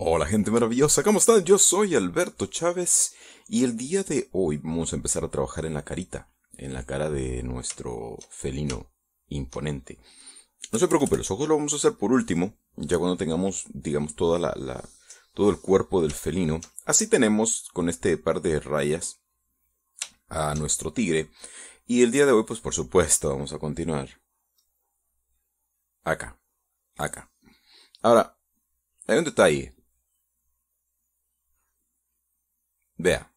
Hola gente maravillosa, ¿cómo están? Yo soy Alberto Chávez y el día de hoy vamos a empezar a trabajar en la carita, en la cara de nuestro felino imponente. No se preocupe, los ojos lo vamos a hacer por último, ya cuando tengamos, digamos, toda la, la, todo el cuerpo del felino. Así tenemos con este par de rayas a nuestro tigre. Y el día de hoy, pues por supuesto, vamos a continuar. Acá, acá. Ahora, hay un detalle Vea,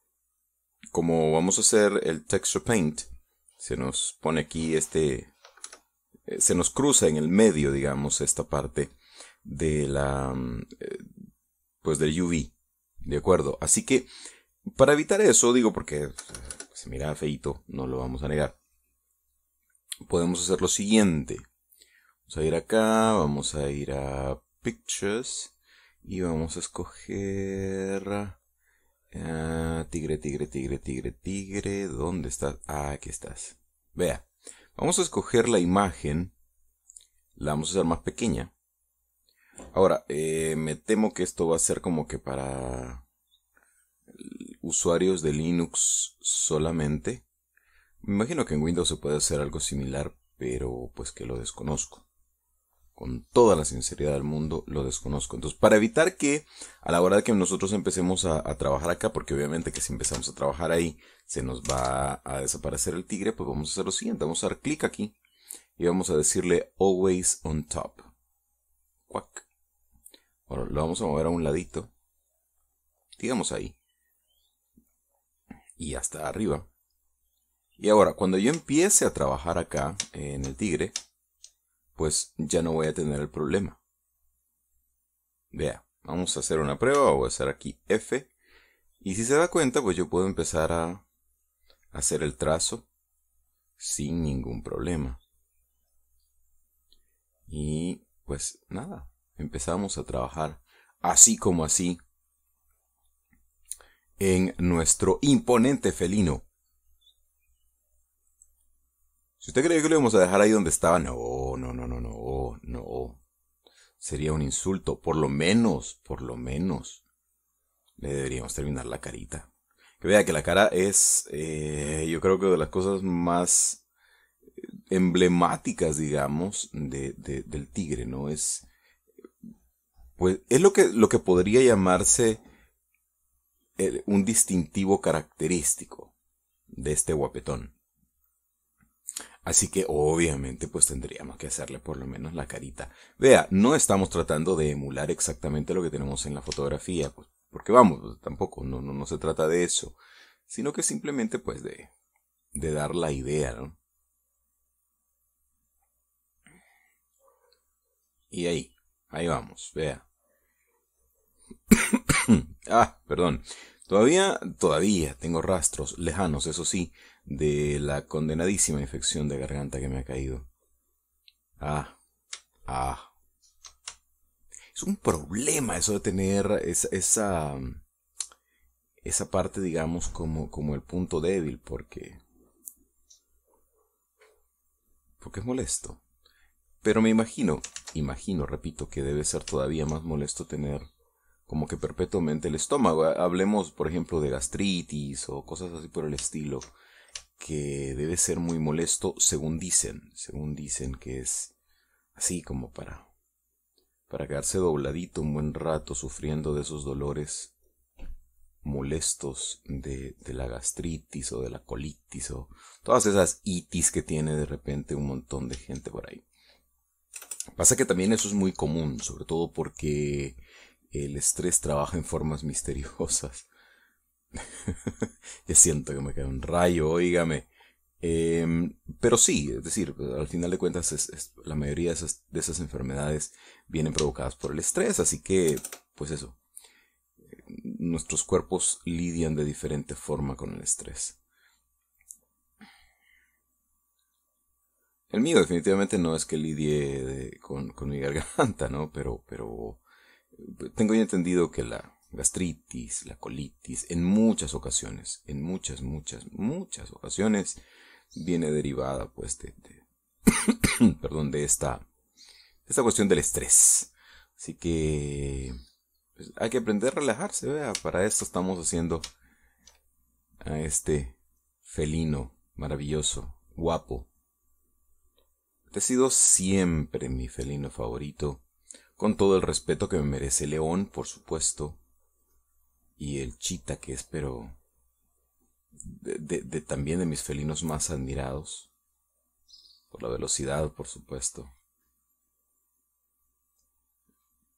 como vamos a hacer el texture paint, se nos pone aquí este, eh, se nos cruza en el medio, digamos, esta parte de la, mm, eh, pues del UV, ¿de acuerdo? Así que, para evitar eso, digo, porque eh, se mira feito, no lo vamos a negar, podemos hacer lo siguiente. Vamos a ir acá, vamos a ir a Pictures y vamos a escoger tigre, tigre, tigre, tigre, tigre. ¿Dónde estás? Ah, aquí estás. Vea. Vamos a escoger la imagen. La vamos a hacer más pequeña. Ahora, me temo que esto va a ser como que para usuarios de Linux solamente. Me imagino que en Windows se puede hacer algo similar, pero pues que lo desconozco con toda la sinceridad del mundo, lo desconozco. Entonces, para evitar que a la hora de que nosotros empecemos a, trabajar acá, porque obviamente que si empezamos a trabajar ahí se nos va a desaparecer el tigre, pues vamos a hacer lo siguiente, vamos a dar clic aquí y vamos a decirle always on top. Cuac. Ahora lo vamos a mover a un ladito, digamos ahí, y hasta arriba. Y ahora, cuando yo empiece a trabajar acá en el tigre, pues ya no voy a tener el problema. Vea, vamos a hacer una prueba, voy a hacer aquí F. Y si se da cuenta, pues yo puedo empezar a hacer el trazo sin ningún problema. Y pues nada, empezamos a trabajar así como así en nuestro imponente felino. Si usted cree que lo íbamos a dejar ahí donde estaba, no, no, no, no, no, no. Sería un insulto, por lo menos, por lo menos. Le deberíamos terminar la carita. Que vea que la cara es, eh, yo creo que de las cosas más emblemáticas, digamos, de, del tigre, ¿no? Es, pues, es lo que, lo que podría llamarse eh, un distintivo característico de este guapetón. Así que obviamente pues tendríamos que hacerle por lo menos la carita. Vea, no estamos tratando de emular exactamente lo que tenemos en la fotografía, pues, porque vamos, pues, tampoco, no, no, no, se trata de eso, sino que simplemente pues de, de dar la idea, ¿no? Y ahí, ahí vamos, vea. ah, perdón. Todavía, todavía tengo rastros lejanos, eso sí, de la condenadísima infección de garganta que me ha caído. Ah, ah. Es un problema eso de tener esa, esa, parte, digamos, como, como el punto débil, porque... Porque es molesto. Pero me imagino, imagino, repito, que debe ser todavía más molesto tener como que perpetuamente el estómago. Hablemos, por ejemplo, de gastritis o cosas así por el estilo, que debe ser muy molesto, según dicen, según dicen que es así como para para quedarse dobladito un buen rato sufriendo de esos dolores molestos de, de, la gastritis o de la colitis o todas esas itis que tiene de repente un montón de gente por ahí. Pasa que también eso es muy común, sobre todo porque el estrés trabaja en formas misteriosas. ya siento que me queda un rayo, oígame. Em, pero sí, es decir, al final de cuentas, la mayoría de esas, enfermedades vienen provocadas por el estrés, así que, pues eso, nuestros cuerpos lidian de diferente forma con el estrés. El mío definitivamente no es que lidie con, mi garganta, ¿no? Pero, pero tengo ya entendido que la, gastritis, la colitis, en muchas ocasiones, en muchas, muchas, muchas ocasiones, viene derivada pues de, perdón, de esta, cuestión del estrés. Así que pues, hay que aprender a relajarse, vea, para esto estamos haciendo a este felino maravilloso, guapo. Te he sido siempre mi felino favorito, con todo el respeto que me merece León, por supuesto, y el chita, que es pero de, también de mis felinos más admirados, por la velocidad, por supuesto.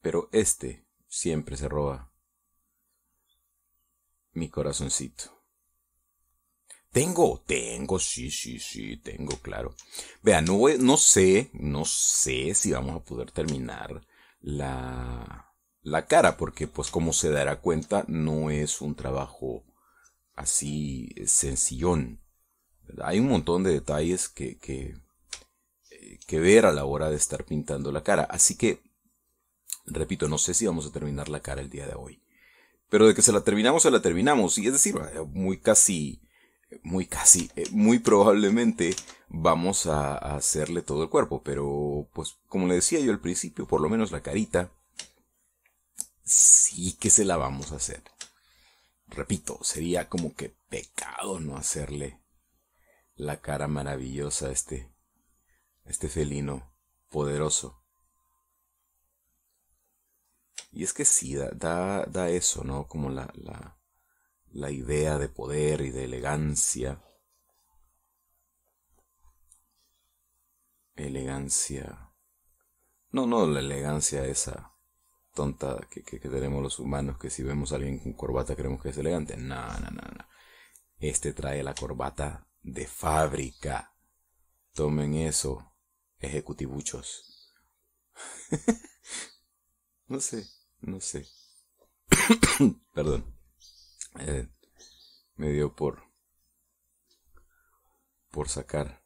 Pero este siempre se roba mi corazoncito. Tengo, tengo, sí, sí, sí, tengo, claro. Vea, no sé, no sé si vamos a poder terminar la, la cara, porque pues como se dará cuenta, no es un trabajo así sencillón. Hay un montón de detalles que, que, eh, que ver a la hora de estar pintando la cara. Así que, repito, no sé si vamos a terminar la cara el día de hoy. Pero de que se la terminamos, se la terminamos. Y es decir, eh, muy casi, muy casi, eh, muy probablemente vamos a hacerle todo el cuerpo. Pero, pues, como le decía yo al principio, por lo menos la carita sí que se la vamos a hacer. Repito, sería como que pecado no hacerle la cara maravillosa a este, este felino poderoso. Y es que sí, da, da, da eso, ¿no? Como la, la, la idea de poder y de elegancia. Elegancia. No, no, la elegancia esa tonta que, que, tenemos los humanos, que si vemos a alguien con corbata creemos que es elegante. No, no, no, no. Este trae la corbata de fábrica. Tomen eso, ejecutibuchos no sé, no sé. Perdón. Eh, me dio por por sacar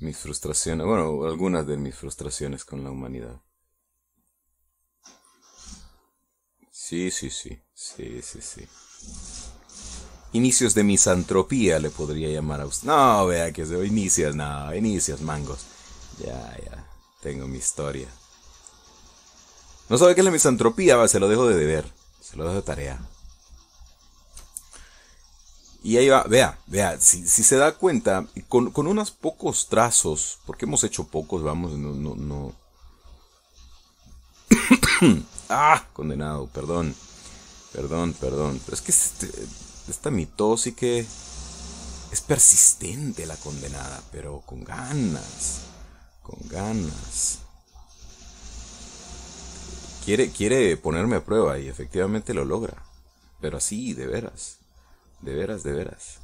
mis frustraciones, bueno, algunas de mis frustraciones con la humanidad. Sí, sí, sí. Sí, sí, sí. Inicios de misantropía le podría llamar a usted. No, vea que se inicias, no, inicias, mangos. Ya, ya. Tengo mi historia. No sabe qué es la misantropía, se lo dejo de deber. Se lo dejo de tarea. Y ahí va, vea, vea, si, se da cuenta, con, con, unos pocos trazos, porque hemos hecho pocos, vamos, no, no, no. Ah, condenado, perdón. Perdón, perdón. Pero es que está esta mitosis que es persistente la condenada, pero con ganas. Con ganas. Quiere, quiere ponerme a prueba y efectivamente lo logra. Pero así, de veras. De veras, de veras.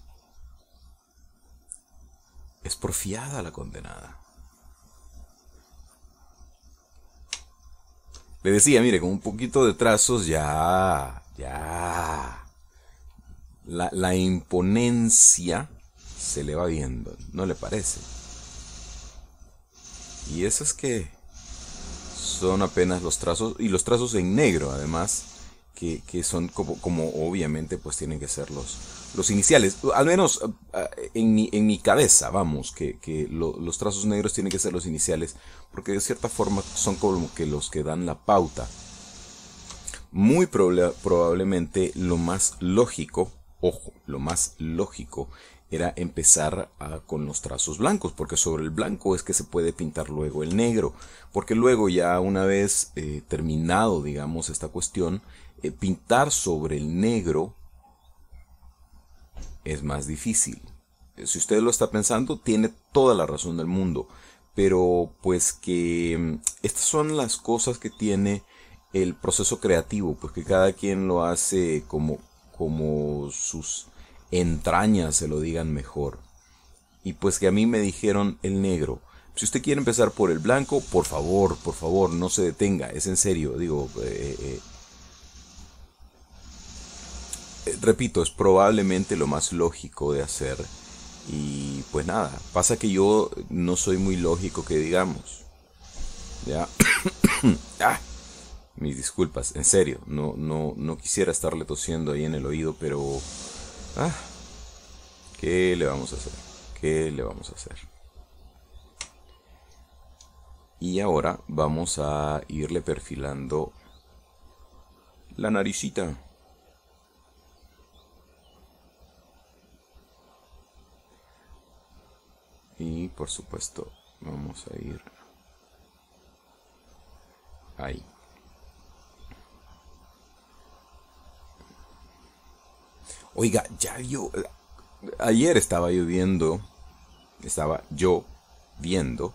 Es porfiada la condenada. decía, mire, con un poquito de trazos ya, ya. La, la imponencia se le va viendo, ¿no le parece? Y eso es que son apenas los trazos, y los trazos en negro además, que, son como, obviamente pues tienen que ser los, los iniciales. Al menos eh, eh, en, mi, cabeza, vamos, que, los trazos negros tienen que ser los iniciales, porque de cierta forma son como que los que dan la pauta. Muy probablemente lo más lógico, ojo, lo más lógico era empezar ah, con los trazos blancos, porque sobre el blanco es que se puede pintar luego el negro, porque luego ya una vez eh, terminado, digamos, esta cuestión, eh, pintar sobre el negro es más difícil. Eh, si usted lo está pensando, tiene toda la razón del mundo. Pero pues que mm, estas son las cosas que tiene el proceso creativo, pues que cada quien lo hace como, como sus entrañas se lo digan mejor. Y pues que a mí me dijeron el negro. Si usted quiere empezar por el blanco, por favor, por favor, no se detenga, es en serio, digo, eh, eh, repito, es probablemente lo más lógico de hacer. Y pues nada, pasa que yo no soy muy lógico que digamos. Ya. Ah, mis disculpas, en serio, no, no, quisiera estarle tosiendo ahí en el oído, pero. Ah, ¿Qué le vamos a hacer? ¿Qué le vamos a hacer? Y ahora vamos a irle perfilando la naricita. por supuesto vamos a ir ahí oiga ya yo ayer estaba lloviendo estaba yo viendo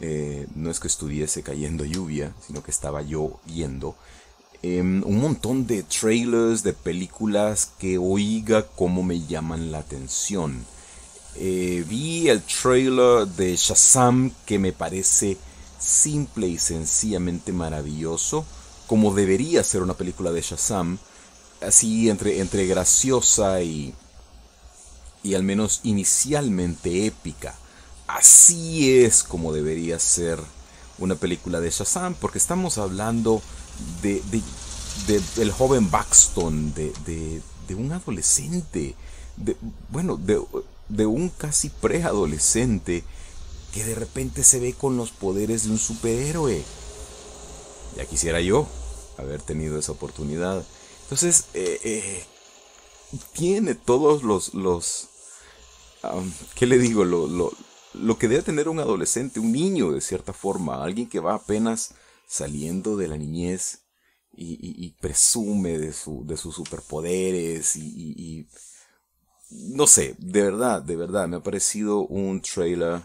eh, no es que estuviese cayendo lluvia sino que estaba yo viendo em, un montón de trailers de películas que oiga cómo me llaman la atención eh, vi el trailer de Shazam que me parece simple y sencillamente maravilloso, como debería ser una película de Shazam, así entre, entre graciosa y, y al menos inicialmente épica. Así es como debería ser una película de Shazam, porque estamos hablando de, de, del joven Baxton, de, de un adolescente, bueno, de de un casi preadolescente que de repente se ve con los poderes de un superhéroe. Ya quisiera yo haber tenido esa oportunidad. Entonces, eh, eh, tiene todos los... los ¿Qué le digo? Lo, que debe tener un adolescente, un niño de cierta forma, alguien que va apenas saliendo de la niñez y, presume de, su, de sus superpoderes y no sé, de verdad, de verdad, me ha parecido un trailer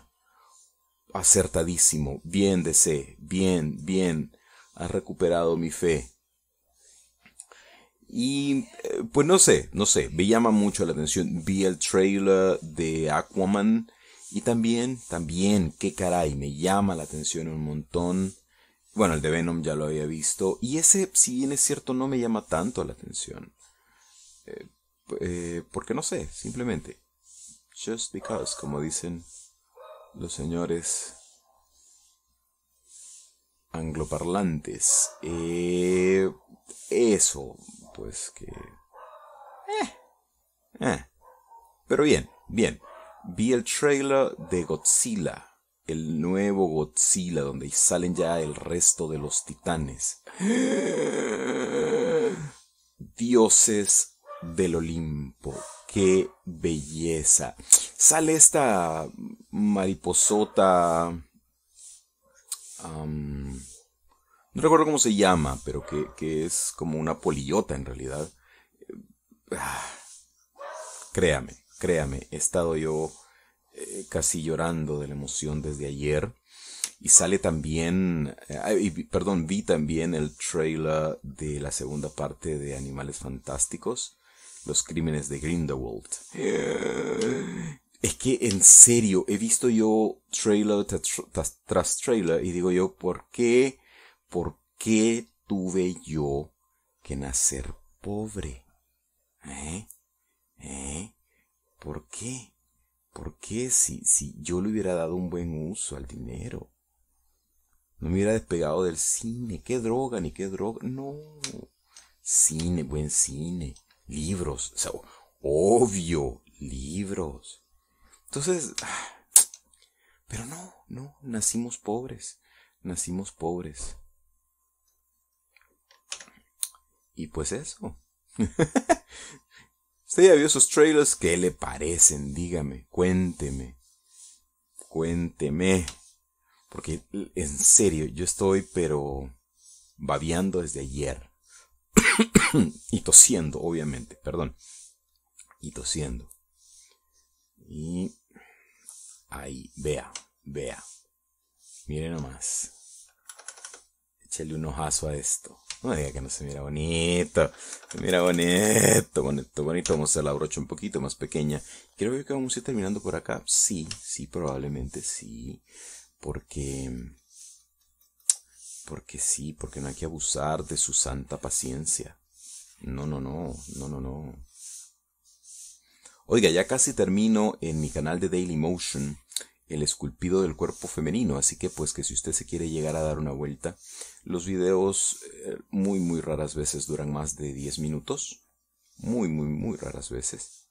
acertadísimo, bien DC, bien, bien, ha recuperado mi fe. Y eh, pues no sé, no sé, me llama mucho la atención. Vi el trailer de Aquaman y también, también, qué caray, me llama la atención un montón. Bueno, el de Venom ya lo había visto y ese, si bien es cierto, no me llama tanto la atención. Eh, eh, porque no sé, simplemente. Just because, como dicen los señores angloparlantes. Eh, eso, pues que... Eh, Pero bien, bien. Vi el trailer de Godzilla. El nuevo Godzilla, donde salen ya el resto de los titanes. Dioses del Olimpo. ¡Qué belleza! Sale esta mariposota... no recuerdo cómo se llama, pero que, es como una polillota en realidad. Eh, ah, créame, créame, he estado yo eh, casi llorando de la emoción desde ayer. Y sale también, eh, perdón, vi también el trailer de la segunda parte de Animales Fantásticos. Los crímenes de Grindelwald. Es que en serio, he visto yo trailer tras, trailer y digo yo, ¿por qué? ¿Por qué tuve yo que nacer pobre? ¿Eh? ¿Eh? ¿Por qué? ¿Por qué si, si yo le hubiera dado un buen uso al dinero? No me hubiera despegado del cine. ¿Qué droga? Ni qué droga. No. Cine, buen cine libros. O obvio, libros. Entonces, ah, pero no, no, nacimos pobres, nacimos pobres. Y pues eso. Usted ya vio esos trailers, ¿qué le parecen? Dígame, cuénteme, cuénteme. Porque en serio, yo estoy pero babeando desde ayer. y tosiendo, obviamente, perdón. Y tosiendo. Y ahí, vea, vea. Mire nomás. Échale un ojazo a esto. No diga que no se mira bonito. Se mira bonito, bonito, bonito. Vamos a la brocha un poquito más pequeña. Creo que vamos a ir terminando por acá. Sí, sí, probablemente sí. Porque porque sí, porque no hay que abusar de su santa paciencia. No, no, no, no, no, no. Oiga, ya casi termino en mi canal de Daily Motion el esculpido del cuerpo femenino, así que pues que si usted se quiere llegar a dar una vuelta, los videos eh, muy muy raras veces duran más de 10 minutos, muy muy muy raras veces.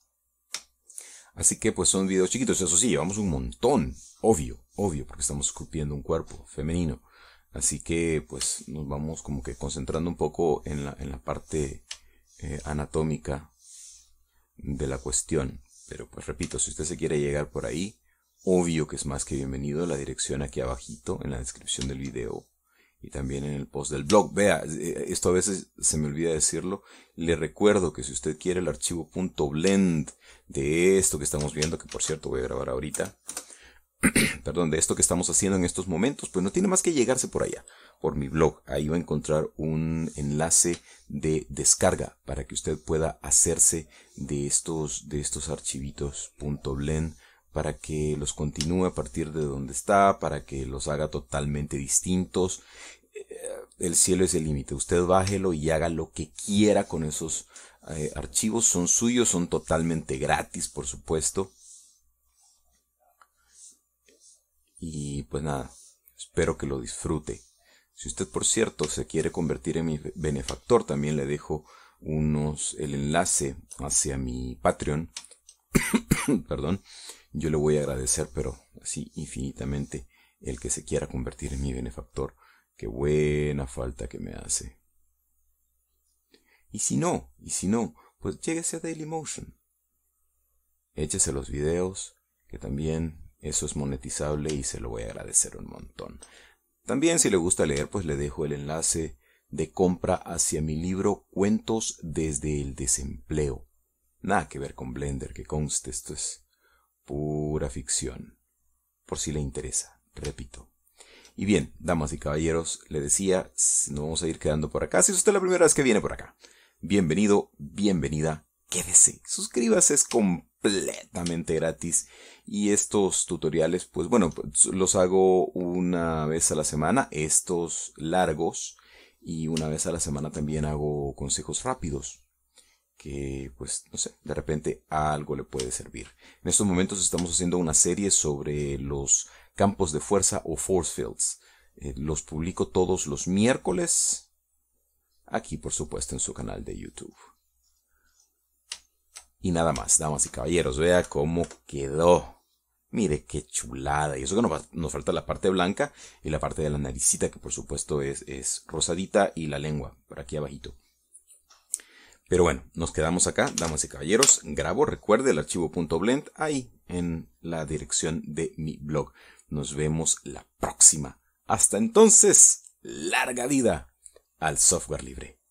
Así que pues son videos chiquitos, eso sí, llevamos un montón, obvio, obvio, porque estamos esculpiendo un cuerpo femenino. Así que pues nos vamos como que concentrando un poco en la, en la parte eh, anatómica de la cuestión. Pero pues repito, si usted se quiere llegar por ahí, obvio que es más que bienvenido. La dirección aquí abajito en la descripción del video y también en el post del blog. Vea, eh, esto a veces se me olvida decirlo. Le recuerdo que si usted quiere el archivo .blend de esto que estamos viendo, que por cierto voy a grabar ahorita, perdón, de esto que estamos haciendo en estos momentos, pues no tiene más que llegarse por allá, por mi blog. Ahí va a encontrar un enlace de descarga para que usted pueda hacerse de estos, de estos archivitos .blend para que los continúe a partir de donde está, para que los haga totalmente distintos. Eh, el cielo es el límite. Usted bájelo y haga lo que quiera con esos eh, archivos. Son suyos, son totalmente gratis, por supuesto. Y pues nada, espero que lo disfrute. Si usted, por cierto, se quiere convertir en mi benefactor, también le dejo unos el enlace hacia mi Patreon. Perdón, yo le voy a agradecer, pero así infinitamente el que se quiera convertir en mi benefactor. Qué buena falta que me hace. Y si no, y si no, pues lléguese a Dailymotion. Échese los videos, que también eso es monetizable y se lo voy a agradecer un montón. También si le gusta leer, pues le dejo el enlace de compra hacia mi libro Cuentos desde el desempleo. Nada que ver con Blender, que conste, esto es pura ficción. Por si le interesa, repito. Y bien, damas y caballeros, le decía, nos vamos a ir quedando por acá. Si es usted la primera vez que viene por acá, bienvenido, bienvenida, quédese, suscríbase, es completamente gratis y estos tutoriales pues bueno pues, los hago una vez a la semana estos largos y una vez a la semana también hago consejos rápidos que pues no sé de repente algo le puede servir en estos momentos estamos haciendo una serie sobre los campos de fuerza o force fields eh, los publico todos los miércoles aquí por supuesto en su canal de youtube y nada más, damas y caballeros, vea cómo quedó. Mire qué chulada. Y eso que nos, falta la parte blanca y la parte de la naricita, que por supuesto es, es rosadita, y la lengua, por aquí abajito. Pero bueno, nos quedamos acá, damas y caballeros. Grabo, recuerde, el archivo .blend ahí en la dirección de mi blog. Nos vemos la próxima. Hasta entonces, larga vida al software libre.